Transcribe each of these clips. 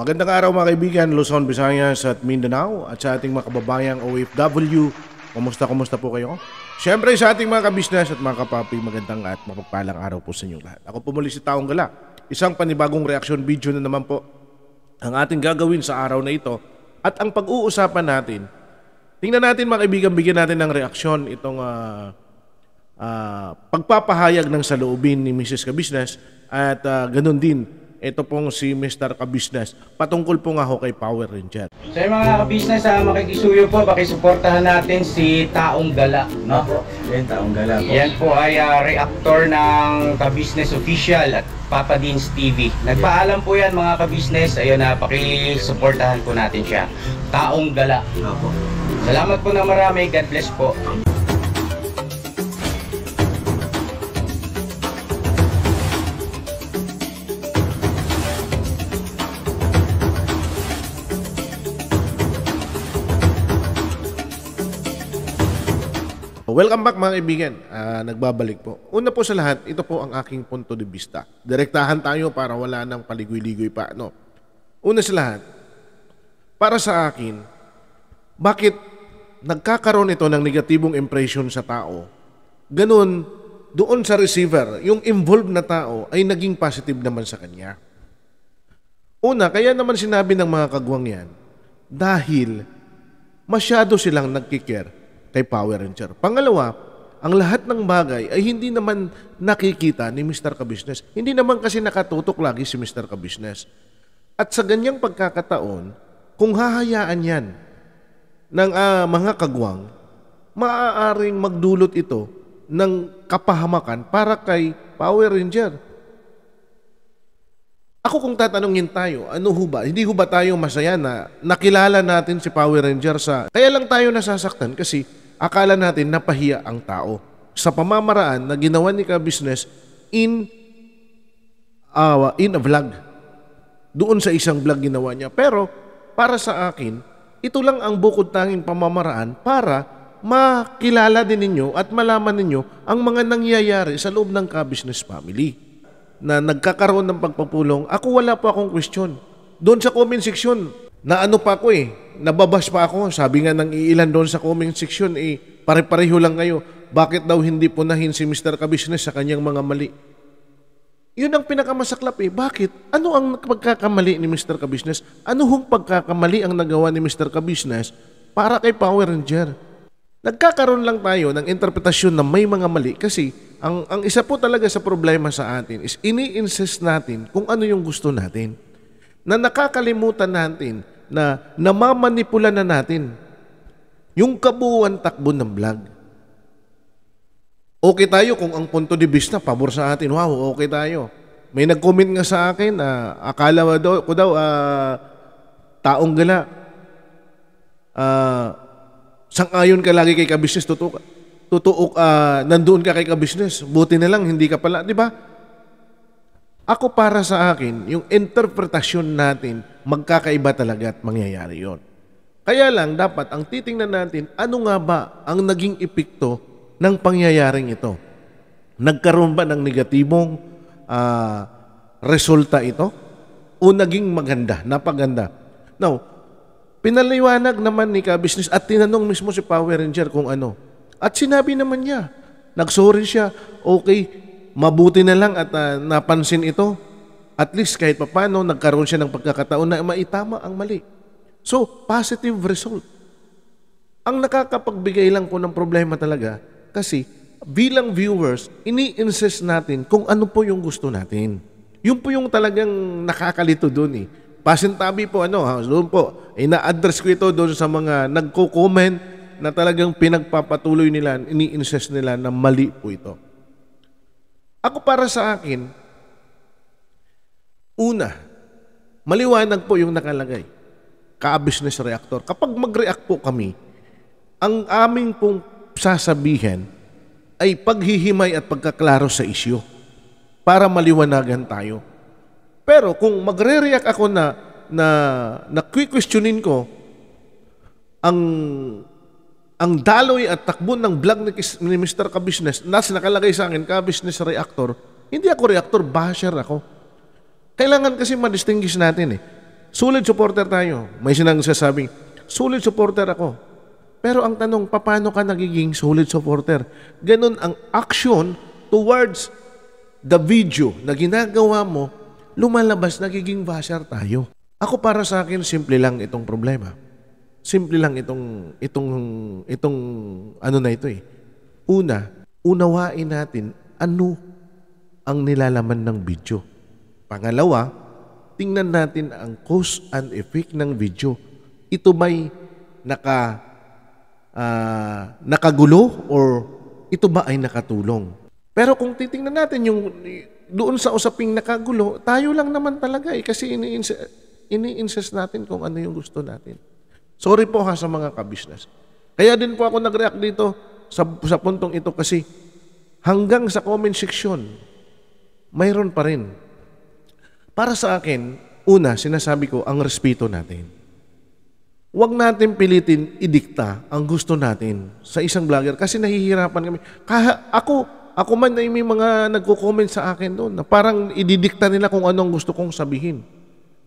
Magandang araw mga kaibigan, Luzon, Visayas at Mindanao at sa ating mga kababayang OFW. Kumusta, kumusta po kayo? Siyempre sa ating mga kabisnes at mga kapapi, magandang at mapagpalang araw po sa inyong lahat. Ako po muli si Taong Gala, isang panibagong reaction video na naman po ang ating gagawin sa araw na ito. At ang pag-uusapan natin, tingnan natin mga kaibigan, bigyan natin ng reaksyon itong uh, uh, pagpapahayag ng saloobin ni Mrs. Kabisnes at uh, ganun din ito pong si Mr. Kabisnes patungkol po nga ho kay Power Ranger. Sa so, mga kabisnes, ah, makikisuyo po, pakisuportahan natin si Taong Gala. No? Yan, Taong Gala po. Yan po ay ah, reactor ng kabisnes official at Papa Deans TV. Nagpaalam po yan mga kabisnes, ayun na, ah, pakisuportahan po natin siya. Taong Gala. Opo. Salamat po na marami, God bless po. Oh, welcome back mga kaibigan. Uh, nagbabalik po. Una po sa lahat, ito po ang aking punto de vista. Direktahan tayo para wala nang paligoy-ligoy pa. No. Una sa lahat, para sa akin, bakit nagkakaroon ito ng negatibong impression sa tao? Ganun, doon sa receiver, yung involved na tao ay naging positive naman sa kanya. Una, kaya naman sinabi ng mga kagwang yan, dahil masyado silang nagkikare kay Power Ranger. Pangalawa, ang lahat ng bagay ay hindi naman nakikita ni Mr. Kabusiness. Hindi naman kasi nakatutok lagi si Mr. Kabusiness. At sa ganyang pagkakataon, kung hahayaan yan ng uh, mga kagwang, maaaring magdulot ito ng kapahamakan para kay Power Ranger. Ako kung tatanungin tayo, ano ho ba? Hindi ho ba tayo masaya na nakilala natin si Power Ranger sa... Kaya lang tayo nasasaktan kasi akala natin napahiya ang tao sa pamamaraan na ginawa ni Kabusiness in uh, in a vlog. Doon sa isang vlog ginawa niya. Pero para sa akin, ito lang ang bukod tanging pamamaraan para makilala din ninyo at malaman ninyo ang mga nangyayari sa loob ng Kabusiness family na nagkakaroon ng pagpapulong. Ako wala pa akong question. Doon sa comment section, na ano pa ako eh, nababash pa ako. Sabi nga ng iilan doon sa comment section, eh, pare-pareho lang kayo. Bakit daw hindi po punahin si Mr. Kabisnes sa kanyang mga mali? Yun ang pinakamasaklap eh. Bakit? Ano ang pagkakamali ni Mr. Kabisnes? Ano hong pagkakamali ang nagawa ni Mr. Kabisnes para kay Power Ranger? Nagkakaroon lang tayo ng interpretasyon na may mga mali kasi ang, ang isa po talaga sa problema sa atin is ini-insist natin kung ano yung gusto natin na nakakalimutan natin na namamanipula na natin yung kabuuan takbo ng vlog. Okay tayo kung ang punto de vista pabor sa atin. Wow, okay tayo. May nag-comment nga sa akin na uh, akala ko daw, ko daw uh, taong gala. Uh, sangayon ka lagi kay ka-business, totoo Totoo, uh, ah, nandoon ka kay ka-business. Buti na lang, hindi ka pala, di ba? Ako para sa akin, yung interpretasyon natin, magkakaiba talaga at mangyayari yon. Kaya lang dapat ang titingnan natin, ano nga ba ang naging epekto ng pangyayaring ito? Nagkaroon ba ng negatibong uh, resulta ito? O naging maganda, napaganda? Now, pinaliwanag naman ni ka at tinanong mismo si Power Ranger kung ano. At sinabi naman niya, nagsorry siya, okay, mabuti na lang at uh, napansin ito. At least kahit papano, nagkaroon siya ng pagkakataon na maitama ang mali. So, positive result. Ang nakakapagbigay lang po ng problema talaga, kasi bilang viewers, ini-insist natin kung ano po yung gusto natin. Yun po yung talagang nakakalito doon eh. Pasintabi po ano, ha, ah, doon po, ina-address ko ito doon sa mga nagko-comment na talagang pinagpapatuloy nila, ini-insist nila na mali po ito. Ako para sa akin, una, maliwanag po yung nakalagay. Ka-business reactor. Kapag mag-react po kami, ang aming pong sasabihin ay paghihimay at pagkaklaro sa isyo para maliwanagan tayo. Pero kung magre-react ako na na na questionin ko ang ang daloy at takbo ng vlog ni, Mr. Kabusiness na sinakalagay sa akin, Kabusiness Reactor, hindi ako reactor, basher ako. Kailangan kasi ma-distinguish natin eh. Solid supporter tayo. May sasabing, solid supporter ako. Pero ang tanong, paano ka nagiging solid supporter? Ganun ang action towards the video na ginagawa mo, lumalabas, nagiging basher tayo. Ako para sa akin, simple lang itong problema. Simple lang itong itong itong ano na ito eh. Una, unawain natin ano ang nilalaman ng video. Pangalawa, tingnan natin ang cause and effect ng video. Ito ba'y naka uh, nakagulo or ito ba ay nakatulong? Pero kung titingnan natin yung doon sa usaping nakagulo, tayo lang naman talaga eh kasi ini-insist natin kung ano yung gusto natin. Sorry po ha sa mga kabisnes. Kaya din po ako nag-react dito sa, sa puntong ito kasi hanggang sa comment section, mayroon pa rin. Para sa akin, una, sinasabi ko, ang respeto natin. Huwag natin pilitin idikta ang gusto natin sa isang vlogger kasi nahihirapan kami. Kah ako, ako man na may mga nagko-comment sa akin doon na parang ididikta nila kung anong gusto kong sabihin.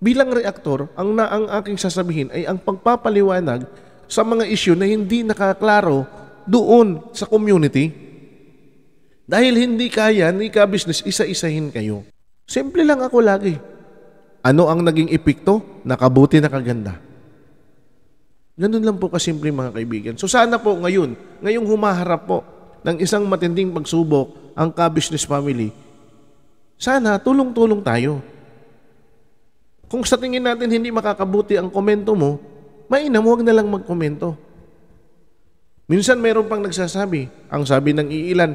Bilang reaktor, ang na ang aking sasabihin ay ang pagpapaliwanag sa mga isyu na hindi nakaklaro doon sa community. Dahil hindi kaya ni ka-business isa-isahin kayo. Simple lang ako lagi. Ano ang naging epekto? Nakabuti na kaganda. Ganun lang po kasimple mga kaibigan. So sana po ngayon, ngayong humaharap po ng isang matinding pagsubok ang ka-business family, sana tulong-tulong tayo. Kung sa tingin natin hindi makakabuti ang komento mo, mainam, huwag na lang magkomento. Minsan mayroon pang nagsasabi, ang sabi ng iilan,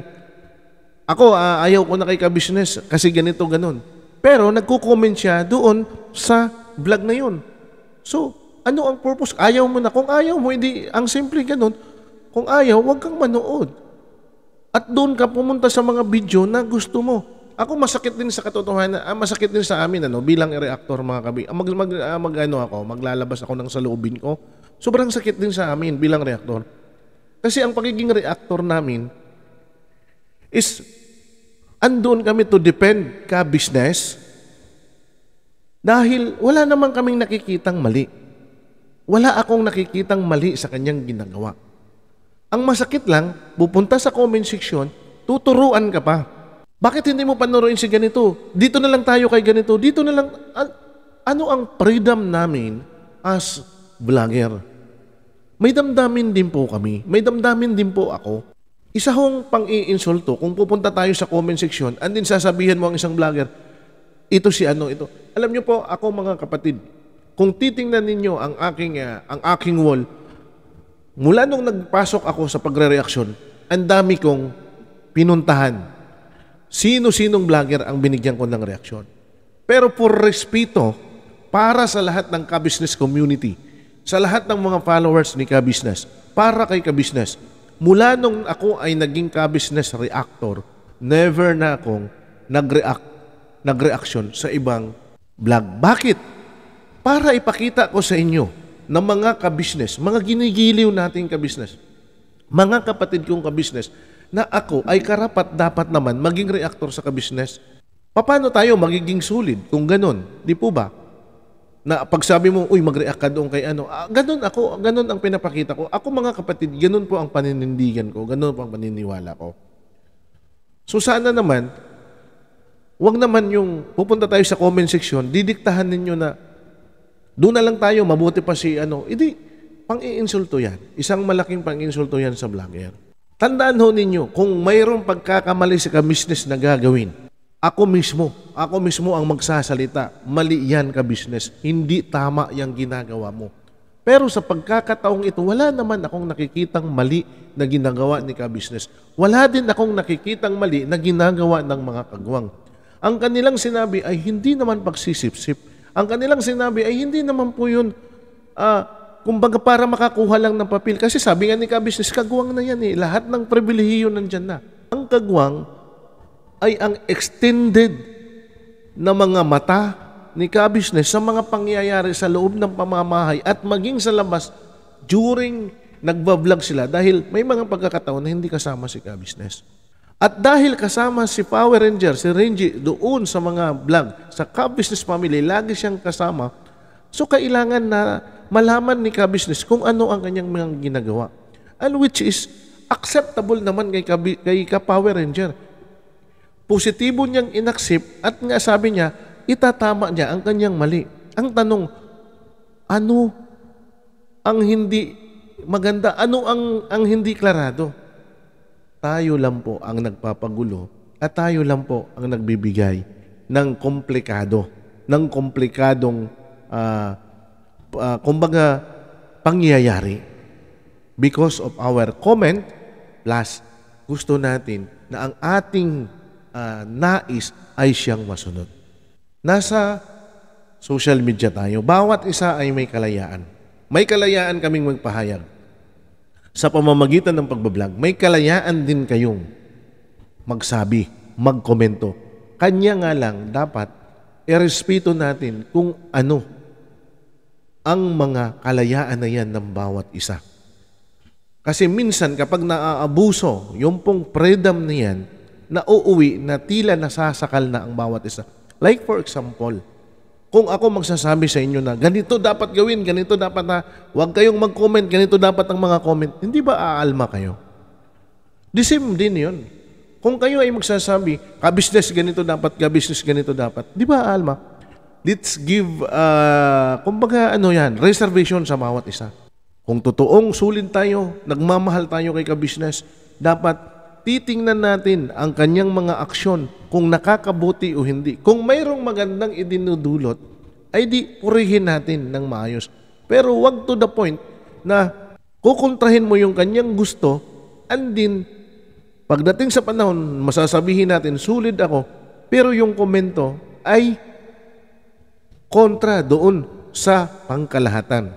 ako uh, ayaw ko na kay ka-business kasi ganito ganon. Pero nagko-comment siya doon sa vlog na yun. So, ano ang purpose? Ayaw mo na. Kung ayaw mo, hindi, ang simple ganon, kung ayaw, huwag kang manood. At doon ka pumunta sa mga video na gusto mo. Ako masakit din sa katotohanan, ah, masakit din sa amin ano bilang reactor mga kabi. Ah, mag, mag, ah, mag ano ako, maglalabas ako ng saloobin ko. Sobrang sakit din sa amin bilang reactor. Kasi ang pagiging reactor namin is andun kami to depend ka business dahil wala naman kaming nakikitang mali. Wala akong nakikitang mali sa kanyang ginagawa. Ang masakit lang, pupunta sa comment section, tuturuan ka pa bakit hindi mo panoorin si ganito? Dito na lang tayo kay ganito. Dito na lang. Ano ang freedom namin as vlogger? May damdamin din po kami. May damdamin din po ako. Isa hong pang-iinsulto kung pupunta tayo sa comment section and din sasabihin mo ang isang vlogger, ito si ano ito. Alam niyo po, ako mga kapatid, kung titingnan ninyo ang aking uh, ang aking wall, mula nung nagpasok ako sa pagre-reaksyon, ang dami kong pinuntahan sino-sinong vlogger ang binigyan ko ng reaksyon. Pero for respeto, para sa lahat ng ka-business community, sa lahat ng mga followers ni ka-business, para kay ka-business, mula nung ako ay naging ka-business reactor, never na akong nag-react, nag-reaction sa ibang vlog. Bakit? Para ipakita ko sa inyo na mga ka-business, mga ginigiliw nating ka-business, mga kapatid kong ka-business, na ako ay karapat dapat naman maging reactor sa kabisnes. Paano tayo magiging solid kung ganun? Di po ba? Na pagsabi mo, uy, mag-react ka doon kay ano. Ah, ganun ako, ganun ang pinapakita ko. Ako mga kapatid, ganun po ang paninindigan ko, ganun po ang paniniwala ko. So sana naman, wag naman yung pupunta tayo sa comment section, didiktahan ninyo na doon na lang tayo, mabuti pa si ano. Hindi, pang-iinsulto yan. Isang malaking pang-iinsulto yan sa vlogger. Tandaan ho ninyo, kung mayroong pagkakamali sa ka na gagawin, ako mismo, ako mismo ang magsasalita, mali yan ka-business, hindi tama yung ginagawa mo. Pero sa pagkakataong ito, wala naman akong nakikitang mali na ginagawa ni ka-business. Wala din akong nakikitang mali na ginagawa ng mga kagwang. Ang kanilang sinabi ay hindi naman pagsisipsip. Ang kanilang sinabi ay hindi naman po yun uh, Kumbaga para makakuha lang ng papel. Kasi sabi nga ni ka-business, kagwang na yan eh. Lahat ng pribilehiyo nandyan na. Ang kagwang ay ang extended na mga mata ni ka sa mga pangyayari sa loob ng pamamahay at maging sa labas during nagbablog sila dahil may mga pagkakataon na hindi kasama si ka At dahil kasama si Power Ranger, si Renji, doon sa mga vlog, sa Cup Family, lagi siyang kasama So kailangan na malaman ni ka-business kung ano ang kanyang mga ginagawa. And which is acceptable naman kay, kay ka-power ranger. Positibo niyang inaccept at nga sabi niya, itatama niya ang kanyang mali. Ang tanong, ano ang hindi maganda? Ano ang, ang hindi klarado? Tayo lang po ang nagpapagulo at tayo lang po ang nagbibigay ng komplikado, ng komplikadong uh, uh, kumbaga pangyayari because of our comment plus gusto natin na ang ating uh, nais ay siyang masunod. Nasa social media tayo, bawat isa ay may kalayaan. May kalayaan kaming magpahayag. Sa pamamagitan ng pagbablog, may kalayaan din kayong magsabi, magkomento. Kanya nga lang dapat irespeto natin kung ano ang mga kalayaan na yan ng bawat isa. Kasi minsan kapag naaabuso yung pong freedom na yan, nauuwi na tila nasasakal na ang bawat isa. Like for example, kung ako magsasabi sa inyo na ganito dapat gawin, ganito dapat na huwag kayong mag-comment, ganito dapat ang mga comment, hindi ba aalma kayo? The same din yun. Kung kayo ay magsasabi, ka-business ganito dapat, ka-business ganito dapat, di ba aalma? let's give, uh, kumbaga ano yan, reservation sa bawat isa. Kung totoong sulin tayo, nagmamahal tayo kay ka-business, dapat titingnan natin ang kanyang mga aksyon kung nakakabuti o hindi. Kung mayroong magandang idinudulot, ay di purihin natin ng maayos. Pero wag to the point na kukontrahin mo yung kanyang gusto and din pagdating sa panahon, masasabihin natin, sulit ako, pero yung komento ay kontra doon sa pangkalahatan.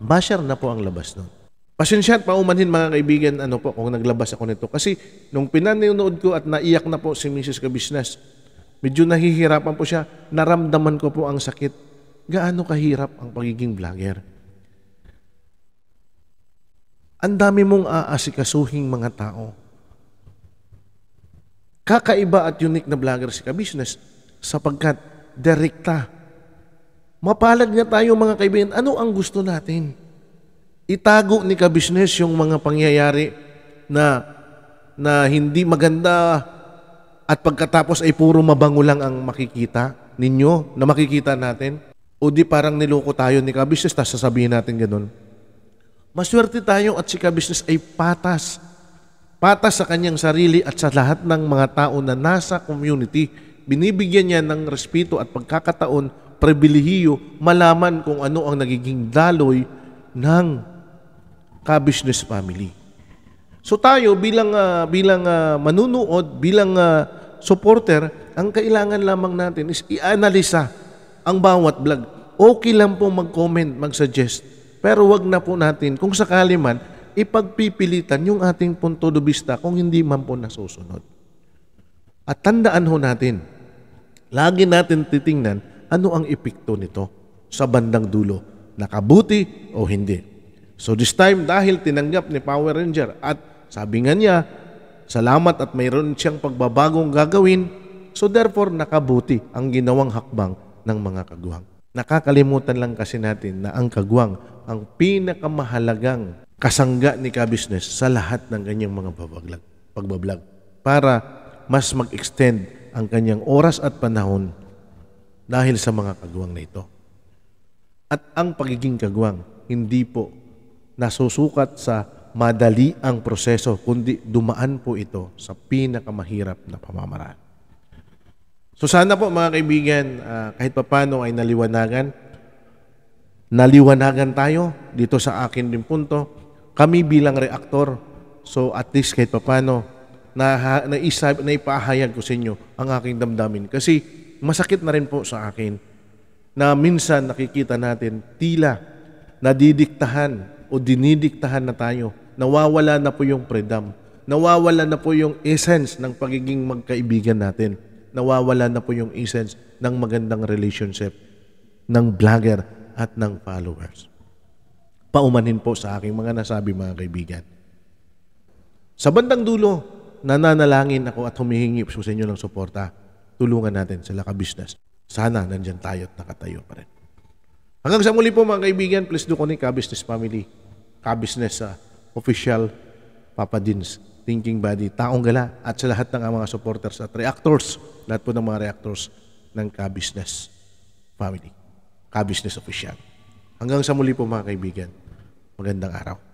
Bashar na po ang labas nun. Pasensya at paumanhin mga kaibigan ano po kung naglabas ako nito. Kasi nung pinanonood ko at naiyak na po si Mrs. Kabisnes, medyo nahihirapan po siya. Naramdaman ko po ang sakit. Gaano kahirap ang pagiging vlogger. Ang dami mong aasikasuhing mga tao. Kakaiba at unique na vlogger si Kabisnes sapagkat direkta Mapalad nga tayo mga kaibigan. Ano ang gusto natin? Itago ni kabisnes yung mga pangyayari na na hindi maganda at pagkatapos ay puro mabango lang ang makikita ninyo na makikita natin. O di parang niloko tayo ni kabisnes tapos sasabihin natin ganun. Maswerte tayo at si kabisnes ay patas. Patas sa kanyang sarili at sa lahat ng mga tao na nasa community. Binibigyan niya ng respeto at pagkakataon pribilihiyo malaman kung ano ang nagiging daloy ng ka-business family. So tayo bilang uh, bilang uh, manunood, bilang uh, supporter, ang kailangan lamang natin is i-analisa ang bawat vlog. Okay lang po mag-comment, mag-suggest. Pero wag na po natin kung sakali man ipagpipilitan yung ating punto de vista kung hindi man po nasusunod. At tandaan ho natin, lagi natin titingnan ano ang epekto nito sa bandang dulo, nakabuti o hindi. So this time dahil tinanggap ni Power Ranger at sabi nga niya, salamat at mayroon siyang pagbabagong gagawin, so therefore nakabuti ang ginawang hakbang ng mga kaguhang. Nakakalimutan lang kasi natin na ang kaguhang ang pinakamahalagang kasangga ni ka sa lahat ng kanyang mga babaglag, pagbablog para mas mag-extend ang kanyang oras at panahon dahil sa mga kagawang na ito. At ang pagiging kagawang hindi po nasusukat sa madali ang proseso, kundi dumaan po ito sa pinakamahirap na pamamaraan. So sana po mga kaibigan, uh, kahit papano ay naliwanagan, naliwanagan tayo dito sa akin din punto. Kami bilang reaktor, so at least kahit papano, na, na, na, na ipahayag ko sa inyo ang aking damdamin. Kasi masakit na rin po sa akin na minsan nakikita natin tila nadidiktahan o dinidiktahan na tayo. Nawawala na po yung freedom. Nawawala na po yung essence ng pagiging magkaibigan natin. Nawawala na po yung essence ng magandang relationship ng vlogger at ng followers. Paumanhin po sa aking mga nasabi mga kaibigan. Sa bandang dulo, nananalangin ako at humihingi po sa inyo ng suporta tulungan natin sa ka-business. Sana nandyan tayo at nakatayo pa rin. Hanggang sa muli po mga kaibigan, please do connect ka-business family, Kabusiness business uh, official, Papa Dins, Thinking Body, Taong Gala, at sa lahat ng ah, mga supporters at reactors, lahat po ng mga reactors ng Kabusiness family, Kabusiness official. Hanggang sa muli po mga kaibigan, magandang araw.